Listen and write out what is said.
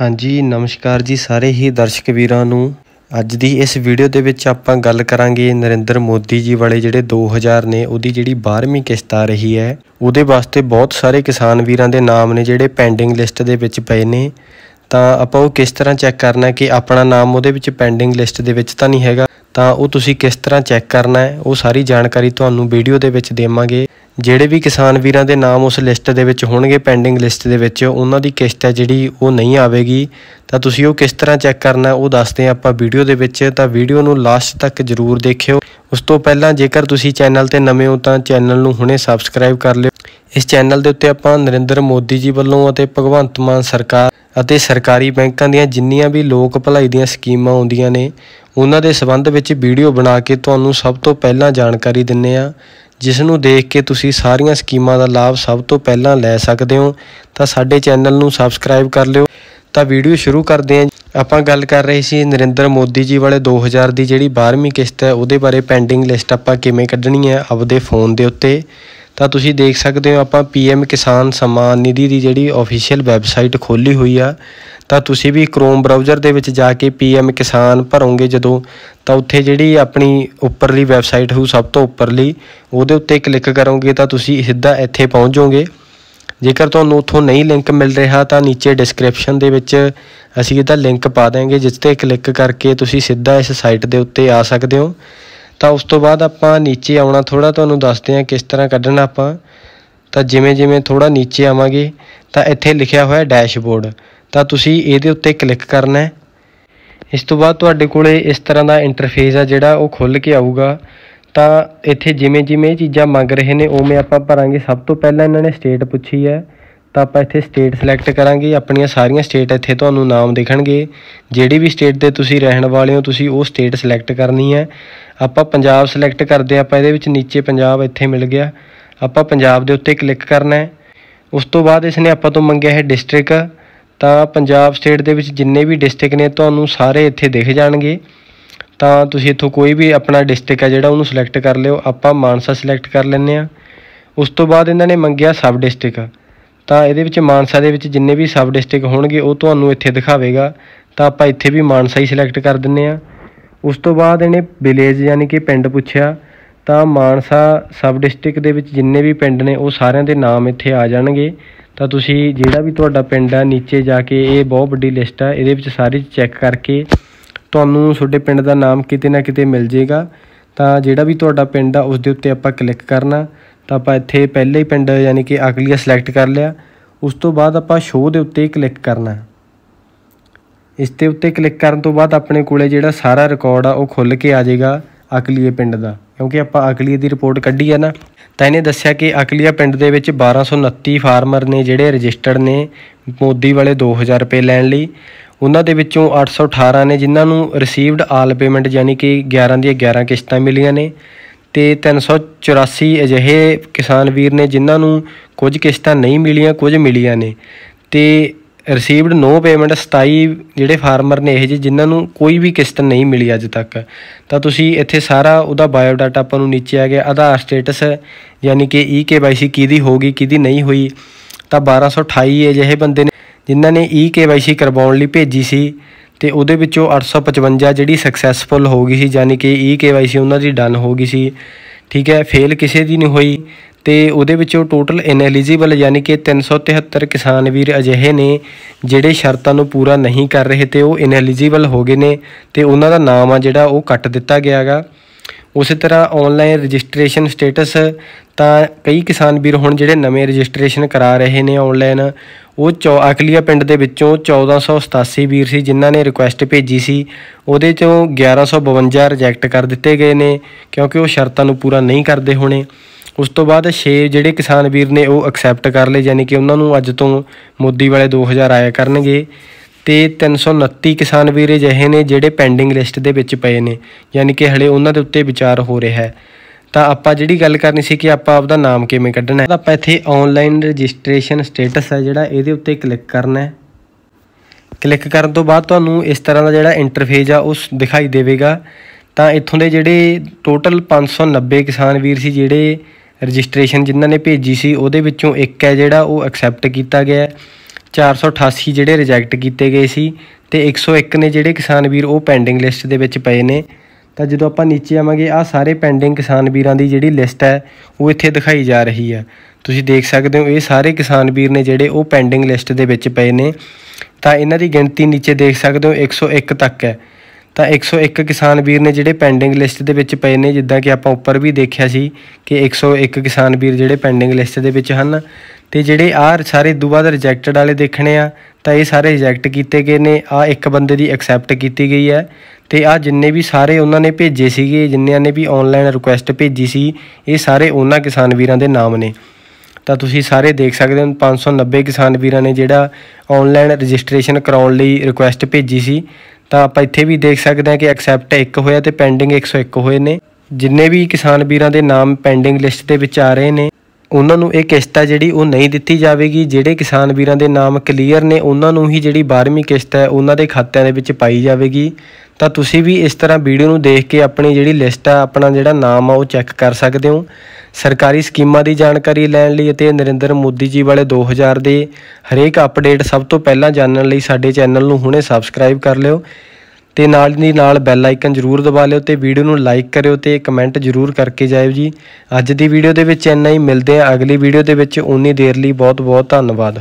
ਹਾਂਜੀ ਨਮਸਕਾਰ ਜੀ ਸਾਰੇ ਹੀ ਦਰਸ਼ਕ ਵੀਰਾਂ ਨੂੰ ਅੱਜ ਦੀ ਇਸ ਵੀਡੀਓ ਦੇ ਵਿੱਚ ਆਪਾਂ ਗੱਲ ਕਰਾਂਗੇ ਨਰਿੰਦਰ ਮੋਦੀ ਜੀ ਵਾਲੇ ਜਿਹੜੇ 2000 ਨੇ ਉਹਦੀ ਜਿਹੜੀ 12ਵੀਂ ਕਿਸ਼ਤ ਆ ਰਹੀ ਹੈ ਉਹਦੇ ਵਾਸਤੇ ਬਹੁਤ ਸਾਰੇ ਕਿਸਾਨ ਵੀਰਾਂ ਦੇ ਨਾਮ ਨੇ ਜਿਹੜੇ ਪੈਂਡਿੰਗ ਲਿਸਟ ਦੇ ਵਿੱਚ ਪਏ ਨੇ ਤਾਂ ਆਪਾਂ ਉਹ ਕਿਸ ਤਰ੍ਹਾਂ ਚੈੱਕ ਕਰਨਾ ਕਿ ਆਪਣਾ ਨਾਮ ਉਹਦੇ ਵਿੱਚ ਪੈਂਡਿੰਗ ਲਿਸਟ ਦੇ ਵਿੱਚ ਤਾਂ ਨਹੀਂ ਹੈਗਾ ਤਾਂ ਉਹ ਤੁਸੀਂ ਕਿਸ ਤਰ੍ਹਾਂ ਚੈੱਕ ਕਰਨਾ ਹੈ ਉਹ ਸਾਰੀ ਜਾਣਕਾਰੀ ਤੁਹਾਨੂੰ ਵੀਡੀਓ ਦੇ ਵਿੱਚ ਦੇਵਾਂਗੇ ਜਿਹੜੇ ਵੀ ਕਿਸਾਨ ਵੀਰਾਂ ਦੇ ਨਾਮ ਉਸ ਲਿਸਟ ਦੇ ਵਿੱਚ ਹੋਣਗੇ ਪੈਂਡਿੰਗ ਲਿਸਟ ਦੇ ਵਿੱਚ ਉਹਨਾਂ ਦੀ ਕਿਸ਼ਤ ਹੈ ਜਿਹੜੀ ਉਹ ਨਹੀਂ ਆਵੇਗੀ ਤਾਂ ਤੁਸੀਂ ਉਹ ਕਿਸ ਤਰ੍ਹਾਂ ਚੈੱਕ ਕਰਨਾ ਉਹ ਦੱਸਦੇ ਆ ਆਪਾਂ ਵੀਡੀਓ ਦੇ ਵਿੱਚ ਤਾਂ ਵੀਡੀਓ ਨੂੰ ਲਾਸਟ ਤੱਕ ਜ਼ਰੂਰ ਦੇਖਿਓ ਉਸ ਤੋਂ ਪਹਿਲਾਂ ਜੇਕਰ ਤੁਸੀਂ ਚੈਨਲ ਤੇ ਨਵੇਂ ਹੋ ਤਾਂ ਚੈਨਲ ਨੂੰ ਹੁਣੇ ਸਬਸਕ੍ਰਾਈਬ ਕਰ ਲਿਓ ਇਸ ਚੈਨਲ ਦੇ ਉੱਤੇ ਆਪਾਂ ਨਰਿੰਦਰ ਮੋਦੀ ਜੀ ਵੱਲੋਂ ਅਤੇ ਭਗਵੰਤ ਮਾਨ ਸਰਕਾਰ ਅਤੇ ਸਰਕਾਰੀ ਬੈਂਕਾਂ ਦੀਆਂ ਜਿੰਨੀਆਂ ਵੀ ਲੋਕ ਭਲਾਈ ਦੀਆਂ ਸਕੀਮਾਂ ਆਉਂਦੀਆਂ ਨੇ ਉਹਨਾਂ ਦੇ ਸਬੰਧ ਵਿੱਚ ਵੀਡੀਓ ਬਣਾ ਕੇ ਤੁਹਾਨੂੰ ਸਭ ਤੋਂ ਪਹਿਲਾਂ ਜਾਣਕਾਰੀ ਦਿੰਨੇ ਆ ਜਿਸ ਨੂੰ ਦੇਖ ਕੇ ਤੁਸੀਂ ਸਾਰੀਆਂ ਸਕੀਮਾਂ ਦਾ ਲਾਭ ਸਭ ਤੋਂ ਪਹਿਲਾਂ ਲੈ ਸਕਦੇ ਹੋ ਤਾਂ ਸਾਡੇ ਚੈਨਲ ਨੂੰ ਸਬਸਕ੍ਰਾਈਬ ਕਰ ਲਿਓ ਤਾਂ ਵੀਡੀਓ ਸ਼ੁਰੂ ਕਰਦੇ ਹਾਂ ਆਪਾਂ ਗੱਲ ਕਰ ਰਹੇ ਸੀ ਨਰਿੰਦਰ ਮੋਦੀ ਜੀ ਵਾਲੇ 2000 ਦੀ ਜਿਹੜੀ 12ਵੀਂ ਕਿਸ਼ਤ ਹੈ ਉਹਦੇ ਬਾਰੇ ਪੈਂਡਿੰਗ ਲਿਸਟ ਆਪਾਂ ਕਿਵੇਂ ਕੱਢਣੀ ਹੈ ਆਪਦੇ ਫੋਨ ਦੇ ਉੱਤੇ ਤਾਂ ਤੁਸੀਂ ਦੇਖ ਸਕਦੇ ਹੋ ਆਪਾਂ ਪੀਐਮ ਕਿਸਾਨ ਸਮਾਨ ਨਿਧੀ ਦੀ ਜਿਹੜੀ ਅਫੀਸ਼ੀਅਲ ਵੈਬਸਾਈਟ ਖੋਲੀ ਹੋਈ ਆ ਤਾਂ ਤੁਸੀਂ ਵੀ Chrome ਬ੍ਰਾਊਜ਼ਰ ਦੇ ਵਿੱਚ ਜਾ ਕੇ PM ਕਿਸਾਨ ਭਰੋਗੇ ਜਦੋਂ ਤਾਂ ਉੱਥੇ ਜਿਹੜੀ ਆਪਣੀ ਉੱਪਰਲੀ ਵੈਬਸਾਈਟ ਹੋਊ ਸਭ ਤੋਂ ਉੱਪਰਲੀ ਉਹਦੇ ਉੱਤੇ ਕਲਿੱਕ ਕਰੋਗੇ ਤਾਂ ਤੁਸੀਂ ਸਿੱਧਾ ਇੱਥੇ ਪਹੁੰਚ ਜਾਓਗੇ ਜੇਕਰ ਤੁਹਾਨੂੰ ਉੱਥੋਂ ਨਹੀਂ ਲਿੰਕ ਮਿਲ ਰਿਹਾ ਤਾਂ ਨੀਚੇ ਡਿਸਕ੍ਰਿਪਸ਼ਨ ਦੇ ਵਿੱਚ ਅਸੀਂ ਇਹਦਾ ਲਿੰਕ ਪਾ ਦਾਂਗੇ ਜਿਸ ਤੇ ਕਲਿੱਕ ਕਰਕੇ ਤੁਸੀਂ ਸਿੱਧਾ ਇਸ ਸਾਈਟ ਦੇ ਉੱਤੇ ਆ ਸਕਦੇ ਹੋ ਤਾਂ ਉਸ ਤੋਂ ਬਾਅਦ ਆਪਾਂ ਨੀਚੇ ਆਉਣਾ ਥੋੜਾ ਤੁਹਾਨੂੰ ਦੱਸਦੇ ਹਾਂ ਕਿਸ ਤਰ੍ਹਾਂ ਕੱਢਣਾ ਆਪਾਂ ਤਾਂ ਜਿਵੇਂ ਜਿਵੇਂ ਥੋੜਾ ਨੀਚੇ ਆਵਾਂਗੇ ਤਾਂ ਇੱਥੇ ਲਿਖਿਆ ਹੋਇਆ ਡੈਸ਼ਬੋਰਡ ਤਾਂ ਤੁਸੀਂ ਇਹਦੇ ਉੱਤੇ ਕਲਿੱਕ ਕਰਨਾ ਹੈ ਇਸ ਤੋਂ ਬਾਅਦ ਤੁਹਾਡੇ ਕੋਲੇ ਇਸ ਤਰ੍ਹਾਂ ਦਾ ਇੰਟਰਫੇਸ ਆ ਜਿਹੜਾ ਉਹ ਖੁੱਲ ਕੇ ਆਊਗਾ ਤਾਂ ਇੱਥੇ ਜਿਵੇਂ ਜਿਵੇਂ ਚੀਜ਼ਾਂ ਮੰਗ ਰਹੇ ਨੇ ਉਵੇਂ ਆਪਾਂ ਭਰਾਂਗੇ ਸਭ ਤੋਂ ਪਹਿਲਾਂ ਇਹਨਾਂ ਨੇ ਸਟੇਟ ਪੁੱਛੀ ਹੈ ਤਾਂ ਆਪਾਂ ਇੱਥੇ ਸਟੇਟ ਸਿਲੈਕਟ ਕਰਾਂਗੇ ਆਪਣੀਆਂ ਸਾਰੀਆਂ ਸਟੇਟ ਇੱਥੇ ਤੁਹਾਨੂੰ ਨਾਮ ਦਿਖਣਗੇ ਜਿਹੜੀ ਵੀ ਸਟੇਟ ਦੇ ਤੁਸੀਂ ਰਹਿਣ ਵਾਲੇ ਹੋ ਤੁਸੀਂ ਉਹ ਸਟੇਟ ਸਿਲੈਕਟ ਕਰਨੀ ਹੈ ਆਪਾਂ ਪੰਜਾਬ ਸਿਲੈਕਟ ਕਰਦੇ ਆਪਾਂ ਇਹਦੇ ਵਿੱਚ ਨੀਚੇ ਪੰਜਾਬ ਇੱਥੇ ਮਿਲ ਗਿਆ ਆਪਾਂ ਪੰਜਾਬ ਦੇ ਉੱਤੇ ਕਲਿੱਕ ਕਰਨਾ ਹੈ ਉਸ ਤੋਂ ਬਾਅਦ ਇਸ ਨੇ ਆਪਾਂ ਤੋਂ ਮੰਗਿਆ ਹੈ ਡਿਸਟ੍ਰਿਕਟ ਤਾਂ ਪੰਜਾਬ ਸਟੇਟ ਦੇ ਵਿੱਚ ਜਿੰਨੇ ਵੀ ਡਿਸਟ੍ਰਿਕਟ ਨੇ ਤੁਹਾਨੂੰ ਸਾਰੇ ਇੱਥੇ ਦਿਖ ਜਾਣਗੇ ਤਾਂ ਤੁਸੀਂ ਇੱਥੋਂ ਕੋਈ ਵੀ ਆਪਣਾ ਡਿਸਟ੍ਰਿਕਟ ਹੈ ਜਿਹੜਾ ਉਹਨੂੰ ਸਿਲੈਕਟ ਕਰ ਲਿਓ ਆਪਾਂ ਮਾਨਸਾ ਸਿਲੈਕਟ ਕਰ ਲੈਂਦੇ ਆ ਉਸ ਤੋਂ ਬਾਅਦ ਇਹਨਾਂ ਨੇ ਮੰਗਿਆ ਸਬ ਡਿਸਟ੍ਰਿਕਟ ਤਾਂ ਇਹਦੇ ਵਿੱਚ ਮਾਨਸਾ ਦੇ ਵਿੱਚ ਜਿੰਨੇ ਵੀ ਸਬ ਡਿਸਟ੍ਰਿਕਟ ਹੋਣਗੇ ਉਹ ਤੁਹਾਨੂੰ ਇੱਥੇ ਦਿਖਾਵੇਗਾ ਤਾਂ ਆਪਾਂ ਇੱਥੇ ਵੀ ਮਾਨਸਾ ਹੀ ਸਿਲੈਕਟ ਕਰ ਦਿੰਨੇ ਆ ਉਸ ਤੋਂ ਬਾਅਦ ਇਹਨੇ ਵਿਲੇਜ ਯਾਨੀ ਕਿ ਪਿੰਡ ਪੁੱਛਿਆ ਤਾਂ ਮਾਨਸਾ ਸਬ ਡਿਸਟ੍ਰਿਕਟ ਦੇ ਵਿੱਚ ਜਿੰਨੇ ਵੀ ਪਿੰਡ ਨੇ ਉਹ ਸਾਰਿਆਂ ਦੇ ਨਾਮ ਇੱਥੇ ਆ ਜਾਣਗੇ ਤਾਂ ਤੁਸੀਂ ਜਿਹੜਾ ਵੀ ਤੁਹਾਡਾ ਪਿੰਡ ਆ ਨੀਚੇ ਜਾ ਕੇ ਇਹ ਬਹੁਤ ਵੱਡੀ ਲਿਸਟ ਆ ਇਹਦੇ ਵਿੱਚ ਸਾਰੀ ਚੈੱਕ ਕਰਕੇ ਤੁਹਾਨੂੰ ਤੁਹਾਡੇ ਪਿੰਡ ਦਾ ਨਾਮ ਕਿਤੇ ਨਾ ਕਿਤੇ ਮਿਲ ਜੇਗਾ ਤਾਂ ਜਿਹੜਾ ਵੀ ਤੁਹਾਡਾ ਪਿੰਡ ਆ ਉਸ ਦੇ ਉੱਤੇ ਆਪਾਂ ਕਲਿੱਕ ਕਰਨਾ ਤਾਂ ਆਪਾਂ ਇੱਥੇ ਪਹਿਲੇ ਹੀ ਪਿੰਡ ਯਾਨੀ ਕਿ ਅਗਲੀਆ ਸਿਲੈਕਟ ਕਰ ਲਿਆ ਉਸ ਤੋਂ ਬਾਅਦ ਆਪਾਂ ਸ਼ੋਅ ਦੇ ਉੱਤੇ ਕਲਿੱਕ ਕਰਨਾ ਇਸ ਤੇ ਉੱਤੇ ਕਲਿੱਕ ਕਰਨ ਤੋਂ ਬਾਅਦ ਆਪਣੇ ਕੋਲੇ ਜਿਹੜਾ ਸਾਰਾ ਰਿਕਾਰਡ ਆ ਉਹ ਖੁੱਲ ਕੇ ਆ ਜਾਏਗਾ ਅਕਲੀਏ ਪਿੰਡ ਦਾ ਕਿਉਂਕਿ ਆਪਾਂ ਅਕਲੀਏ ਦੀ ਰਿਪੋਰਟ ਕੱਢੀ ਆ ਨਾ ਤਾਂ ਇਹਨੇ ਦੱਸਿਆ ਕਿ ਅਕਲੀਆ ਪਿੰਡ ਦੇ ਵਿੱਚ 1229 ਫਾਰਮਰ ਨੇ ਜਿਹੜੇ ਰਜਿਸਟਰਡ ਨੇ ਮੋਦੀ ਵਾਲੇ 2000 ਰੁਪਏ ਲੈਣ ਲਈ ਉਹਨਾਂ ਦੇ ਵਿੱਚੋਂ 818 ਨੇ ਜਿਨ੍ਹਾਂ ਨੂੰ ਰਿਸੀਵਡ ਆਲ ਪੇਮੈਂਟ ਯਾਨੀ ਕਿ 11 ਦੀ 11 ਕਿਸ਼ਤਾਂ ਮਿਲੀਆਂ ਨੇ ਤੇ 384 ਅਜਿਹੇ ਕਿਸਾਨ ਵੀਰ ਨੇ ਜਿਨ੍ਹਾਂ ਨੂੰ ਕੁਝ ਕਿਸ਼ਤਾਂ ਨਹੀਂ ਮਿਲੀਆਂ ਕੁਝ ਮਿਲੀਆਂ ਨੇ ਤੇ ਰਿਸੀਵਡ ਨੋ ਪੇਮੈਂਟ 27 ਜਿਹੜੇ ਫਾਰਮਰ ਨੇ ਇਹ ਜੀ ਜਿਨ੍ਹਾਂ ਨੂੰ ਕੋਈ ਵੀ ਕਿਸ਼ਤ ਨਹੀਂ ਮਿਲੀ ਅਜੇ ਤੱਕ ਤਾਂ ਤੁਸੀਂ ਇੱਥੇ ਸਾਰਾ ਉਹਦਾ ਬਾਇਓ ਡਾਟਾ ਆਪਾਂ ਨੂੰ ਨੀਚੇ ਆ ਗਿਆ ਆਧਾਰ ਸਟੇਟਸ ਯਾਨੀ ਕਿ ਈਕੇਵਾਈਸੀ ਕਿਹਦੀ ਹੋਗੀ ਕਿਹਦੀ ਨਹੀਂ ਹੋਈ ਤਾਂ 1228 ਅਜਿਹੇ ਬੰਦੇ ਨੇ ਜਿਨ੍ਹਾਂ ਨੇ ਈਕੇਵਾਈਸੀ ਕਰਵਾਉਣ ਲਈ ਭੇਜੀ ਸੀ ਤੇ ਉਹਦੇ ਵਿੱਚੋਂ 855 ਜਿਹੜੀ ਸਕਸੈਸਫੁਲ ਹੋ ਗਈ ਸੀ ਯਾਨੀ ਕਿ ਈਕੇਵਾਈਸੀ ਉਹਨਾਂ ਦੀ ਡਨ ਹੋ ਗਈ ਸੀ ਠੀਕ ਹੈ ਫੇਲ ਕਿਸੇ ਦੀ ਨਹੀਂ ਹੋਈ ਤੇ ਉਹਦੇ ਵਿੱਚੋਂ ਟੋਟਲ ਇਨਐਲੀਜੀਬਲ ਯਾਨੀ ਕਿ 373 ਕਿਸਾਨ ਵੀਰ ਅਜਿਹੇ ਨੇ ਜਿਹੜੇ ਸ਼ਰਤਾਂ ਨੂੰ ਪੂਰਾ ਨਹੀਂ ਕਰ ਰਹੇ ਤੇ ਉਹ ਇਨਐਲੀਜੀਬਲ ਹੋ ਗਏ ਨੇ ਤੇ ਉਹਨਾਂ ਦਾ ਨਾਮ ਆ ਜਿਹੜਾ ਉਹ ਕੱਟ ਦਿੱਤਾ ਗਿਆਗਾ ਉਸੇ ਤਰ੍ਹਾਂ ਆਨਲਾਈਨ ਰਜਿਸਟ੍ਰੇਸ਼ਨ ਸਟੇਟਸ ਤਾਂ ਕਈ ਕਿਸਾਨ ਵੀਰ ਹੁਣ ਜਿਹੜੇ ਨਵੇਂ ਰਜਿਸਟ੍ਰੇਸ਼ਨ ਕਰਾ ਰਹੇ ਨੇ ਆਨਲਾਈਨ ਉਹ ਚੌ ਅਕਲੀਆ ਪਿੰਡ ਦੇ ਵਿੱਚੋਂ 1487 ਵੀਰ ਸੀ ਜਿਨ੍ਹਾਂ ਨੇ ਰਿਕੁਐਸਟ ਭੇਜੀ ਸੀ ਉਹਦੇ ਚੋਂ 1152 ਰਿਜੈਕਟ ਕਰ ਦਿੱਤੇ ਗਏ ਨੇ ਕਿਉਂਕਿ ਉਹ ਸ਼ਰਤਾਂ ਨੂੰ ਪੂਰਾ ਨਹੀਂ ਕਰਦੇ ਹੋਣੇ ਉਸ ਤੋਂ ਬਾਅਦ 6 ਜਿਹੜੇ ਕਿਸਾਨ ਵੀਰ ਨੇ ਉਹ ਐਕਸੈਪਟ ਕਰ ਲਏ ਯਾਨੀ ਕਿ ਉਹਨਾਂ ਨੂੰ ਅੱਜ ਤੋਂ ਮੋਦੀ ਵਾਲੇ 2000 ਆਇਆ ਕਰਨਗੇ ਤੇ 329 ਕਿਸਾਨ ਵੀਰ ਅਜਿਹੇ ਨੇ ਜਿਹੜੇ ਪੈਂਡਿੰਗ ਲਿਸਟ ਦੇ ਵਿੱਚ ਪਏ ਨੇ ਯਾਨੀ ਕਿ ਹਲੇ ਉਹਨਾਂ ਦੇ ਉੱਤੇ ਵਿਚਾਰ ਹੋ ਰਿਹਾ ਹੈ ਤਾਂ ਆਪਾਂ ਜਿਹੜੀ ਗੱਲ ਕਰਨੀ ਸੀ ਕਿ ਆਪਾਂ ਆਪਦਾ ਨਾਮ ਕਿਵੇਂ ਕੱਢਣਾ ਹੈ ਤਾਂ ਆਪਾਂ ਇੱਥੇ ਆਨਲਾਈਨ ਰਜਿਸਟ੍ਰੇਸ਼ਨ ਸਟੇਟਸ ਹੈ ਜਿਹੜਾ ਇਹਦੇ ਉੱਤੇ ਕਲਿੱਕ ਕਰਨਾ ਹੈ ਕਲਿੱਕ ਕਰਨ ਤੋਂ ਬਾਅਦ ਤੁਹਾਨੂੰ ਇਸ ਤਰ੍ਹਾਂ ਦਾ ਜਿਹੜਾ ਇੰਟਰਫੇਸ ਆ ਉਸ ਦਿਖਾਈ ਦੇਵੇਗਾ ਤਾਂ ਇੱਥੋਂ ਦੇ ਜਿਹੜੇ ਟੋਟਲ 590 ਕਿਸਾਨ ਵੀਰ ਸੀ ਜਿਹੜੇ ਰਜਿਸਟ੍ਰੇਸ਼ਨ ਜਿਨ੍ਹਾਂ ਨੇ ਭੇਜੀ ਸੀ ਉਹਦੇ ਵਿੱਚੋਂ ਇੱਕ ਹੈ ਜਿਹੜਾ ਉਹ ਐਕਸੈਪਟ ਕੀਤਾ ਗਿਆ 488 ਜਿਹੜੇ ਰਿਜੈਕਟ ਕੀਤੇ ਗਏ ਸੀ ਤੇ 101 ਨੇ ਜਿਹੜੇ ਕਿਸਾਨ ਵੀਰ ਉਹ ਪੈਂਡਿੰਗ ਲਿਸਟ ਦੇ ਵਿੱਚ ਪਏ ਨੇ ਤਾਂ ਜਦੋਂ ਆਪਾਂ ਨੀਚੇ ਆਵਾਂਗੇ ਆ ਸਾਰੇ ਪੈਂਡਿੰਗ ਕਿਸਾਨ ਵੀਰਾਂ ਦੀ ਜਿਹੜੀ ਲਿਸਟ ਹੈ ਉਹ ਇੱਥੇ ਦਿਖਾਈ ਜਾ ਰਹੀ ਹੈ ਤੁਸੀਂ ਦੇਖ ਸਕਦੇ ਹੋ ਇਹ ਸਾਰੇ ਕਿਸਾਨ ਵੀਰ ਨੇ ਜਿਹੜੇ ਉਹ ਪੈਂਡਿੰਗ ਲਿਸਟ ਦੇ ਵਿੱਚ ਪਏ ਨੇ ਤਾਂ ਇਹਨਾਂ ਦੀ ਗਿਣਤੀ ਨੀਚੇ ਦੇਖ ਸਕਦੇ ਹੋ 101 ਤੱਕ ਹੈ ਤਾਂ 101 ਕਿਸਾਨ ਵੀਰ ਨੇ ਜਿਹੜੇ ਪੈਂਡਿੰਗ ਲਿਸਟ ਦੇ ਵਿੱਚ ਪਏ ਨੇ ਜਿੱਦਾਂ ਕਿ ਆਪਾਂ ਉੱਪਰ ਵੀ ਦੇਖਿਆ ਸੀ ਕਿ 101 ਕਿਸਾਨ ਵੀਰ ਜਿਹੜੇ ਪੈਂਡਿੰਗ ਲਿਸਟ ਦੇ ਵਿੱਚ ਹਨ ਤੇ ਜਿਹੜੇ ਆ ਸਾਰੇ ਤੋਂ ਬਾਅਦ ਰਿਜੈਕਟਡ ਵਾਲੇ ਦੇਖਣੇ ਆ ਤਾਂ ਇਹ ਸਾਰੇ ਰਿਜੈਕਟ ਕੀਤੇ ਗਏ ਨੇ ਆ ਇੱਕ ਬੰਦੇ ਦੀ ਐਕਸੈਪਟ ਕੀਤੀ ਗਈ ਹੈ ਤੇ ਆ ਜਿੰਨੇ ਵੀ ਸਾਰੇ ਉਹਨਾਂ ਨੇ ਭੇਜੇ ਸੀਗੇ ਜਿੰਨਿਆਂ ਨੇ ਵੀ ਆਨਲਾਈਨ ਰਿਕੁਐਸਟ ਭੇਜੀ ਸੀ ਇਹ ਸਾਰੇ ਉਹਨਾਂ ਕਿਸਾਨ ਵੀਰਾਂ ਦੇ ਨਾਮ ਨੇ ਤਾਂ ਤੁਸੀਂ ਸਾਰੇ ਦੇਖ ਸਕਦੇ ਹੋ 590 ਕਿਸਾਨ ਵੀਰਾਂ ਨੇ ਜਿਹੜਾ ਆਨਲਾਈਨ ਰਜਿਸਟ੍ਰੇਸ਼ਨ ਕਰਾਉਣ ਲਈ ਰਿਕੁਐਸਟ ਭੇਜੀ ਸੀ ਤਾਂ ਆਪਾਂ ਇੱਥੇ ਵੀ ਦੇਖ ਸਕਦੇ ਹਾਂ ਕਿ ਐਕਸੈਪਟ 1 ਹੋਇਆ ਤੇ ਪੈਂਡਿੰਗ 101 ਹੋਏ ਨੇ ਜਿੰਨੇ ਵੀ ਕਿਸਾਨ ਵੀਰਾਂ ਦੇ ਨਾਮ ਪੈਂਡਿੰਗ ਲਿਸਟ ਦੇ ਵਿੱਚ ਆ ਰਹੇ ਨੇ ਉਹਨਾਂ ਨੂੰ ਇਹ ਕਿਸ਼ਤ ਹੈ ਜਿਹੜੀ ਉਹ ਨਹੀਂ ਦਿੱਤੀ ਜਾਵੇਗੀ ਜਿਹੜੇ ਕਿਸਾਨ ਵੀਰਾਂ ਦੇ ਨਾਮ ਕਲੀਅਰ ਨੇ ਉਹਨਾਂ ਨੂੰ ਹੀ ਜਿਹੜੀ 12ਵੀਂ ਕਿਸ਼ਤ ਹੈ ਉਹਨਾਂ ਦੇ ਖਾਤਿਆਂ ਦੇ ਵਿੱਚ ਪਾਈ ਜਾਵੇਗੀ ਤਾਂ ਤੁਸੀਂ ਵੀ ਇਸ ਤਰ੍ਹਾਂ ਵੀਡੀਓ ਨੂੰ ਦੇਖ ਕੇ ਆਪਣੀ ਜਿਹੜੀ ਲਿਸਟ ਆ ਆਪਣਾ ਜਿਹੜਾ ਨਾਮ ਆ ਉਹ ਚੈੱਕ ਕਰ ਸਕਦੇ ਹੋ ਸਰਕਾਰੀ ਸਕੀਮਾਂ ਦੀ ਜਾਣਕਾਰੀ ਲੈਣ ਲਈ ਅਤੇ ਨਰਿੰਦਰ ਮੋਦੀ ਜੀ ਵਾਲੇ 2000 ਦੇ ਹਰੇਕ ਅਪਡੇਟ ਸਭ ਤੋਂ ਪਹਿਲਾਂ ਜਾਣਨ ਲਈ ਸਾਡੇ ਚੈਨਲ ਨੂੰ ਹੁਣੇ ਸਬਸਕ੍ਰਾਈਬ ਕਰ ਲਿਓ ਤੇ ਨਾਲ ਦੀ ਨਾਲ ਬੈਲ ਆਈਕਨ ਜ਼ਰੂਰ ਦਬਾ ਲਿਓ ਤੇ ਵੀਡੀਓ ਨੂੰ ਲਾਈਕ ਕਰਿਓ ਤੇ ਕਮੈਂਟ ਜ਼ਰੂਰ ਕਰਕੇ ਜਾਇਓ ਜੀ ਅੱਜ ਦੀ ਵੀਡੀਓ ਦੇ ਵਿੱਚ ਇੰਨਾ ਹੀ ਮਿਲਦੇ ਆ ਅਗਲੀ ਵੀਡੀਓ ਦੇ ਵਿੱਚ ਉਨੀ ਦੇਰ ਲਈ ਬਹੁਤ ਬਹੁਤ ਧੰਨਵਾਦ